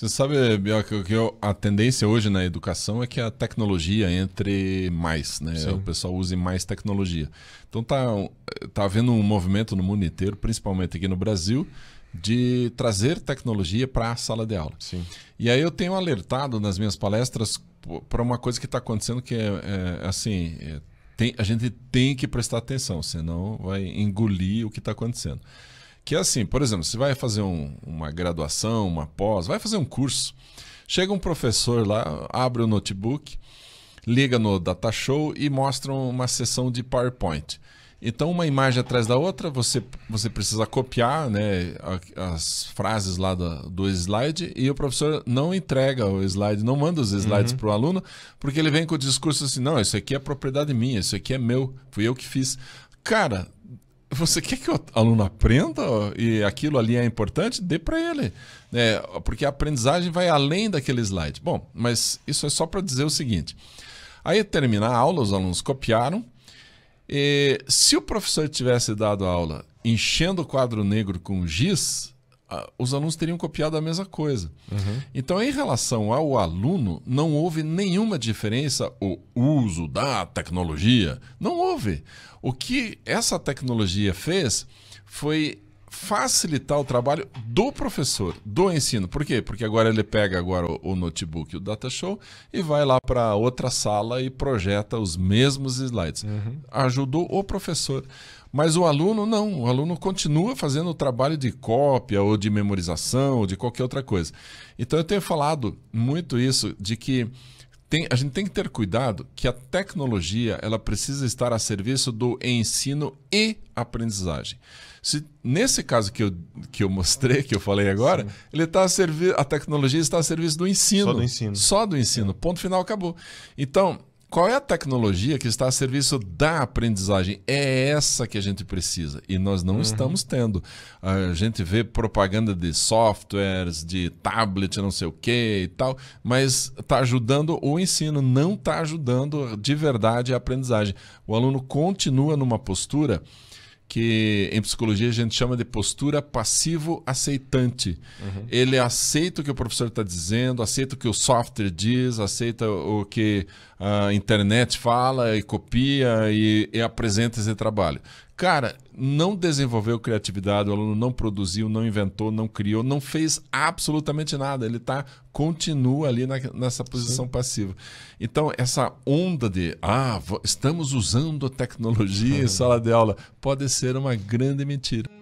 Você sabe, Bioca, que eu, a tendência hoje na educação é que a tecnologia entre mais, né? Sim. O pessoal use mais tecnologia. Então tá, tá havendo um movimento no mundo inteiro, principalmente aqui no Brasil, de trazer tecnologia para a sala de aula. Sim. E aí eu tenho alertado nas minhas palestras para uma coisa que está acontecendo que é, é assim, é, tem, a gente tem que prestar atenção, senão vai engolir o que está acontecendo. Que é assim, por exemplo, você vai fazer um, uma graduação, uma pós, vai fazer um curso. Chega um professor lá, abre o notebook, liga no Data Show e mostra uma sessão de PowerPoint. Então, uma imagem atrás da outra, você, você precisa copiar né, as frases lá do, do slide e o professor não entrega o slide, não manda os slides uhum. para o aluno, porque ele vem com o discurso assim: não, isso aqui é propriedade minha, isso aqui é meu, fui eu que fiz. Cara, você quer que o aluno aprenda e aquilo ali é importante, dê para ele. É, porque a aprendizagem vai além daquele slide. Bom, mas isso é só para dizer o seguinte. Aí termina a aula, os alunos copiaram. E se o professor tivesse dado a aula enchendo o quadro negro com giz, os alunos teriam copiado a mesma coisa. Uhum. Então, em relação ao aluno, não houve nenhuma diferença o uso da tecnologia. Não houve. O que essa tecnologia fez foi facilitar o trabalho do professor, do ensino. Por quê? Porque agora ele pega agora o, notebook, o data show e vai lá para outra sala e projeta os mesmos slides. Uhum. Ajudou o professor. Mas o aluno não, o aluno continua fazendo o trabalho de cópia ou de memorização ou de qualquer outra coisa. Então eu tenho falado muito isso de que tem, a gente tem que ter cuidado que a tecnologia ela precisa estar a serviço do ensino e aprendizagem. Se, nesse caso que eu, que eu mostrei, que eu falei agora, Sim. ele tá a, servi a tecnologia está a serviço do ensino. Só do ensino. Só do ensino. É. Ponto final, acabou. Então, qual é a tecnologia que está a serviço da aprendizagem? É essa que a gente precisa e nós não uhum. estamos tendo. A gente vê propaganda de softwares, de tablet, não sei o que e tal, mas está ajudando o ensino, não está ajudando de verdade a aprendizagem. O aluno continua numa postura que em psicologia a gente chama de postura passivo-aceitante. Uhum. Ele aceita o que o professor está dizendo, aceita o que o software diz, aceita o que a internet fala e copia e, e apresenta esse trabalho cara, não desenvolveu criatividade, o aluno não produziu, não inventou, não criou, não fez absolutamente nada. Ele tá, continua ali na, nessa posição Sim. passiva. Então, essa onda de, ah, estamos usando a tecnologia em sala de aula, pode ser uma grande mentira.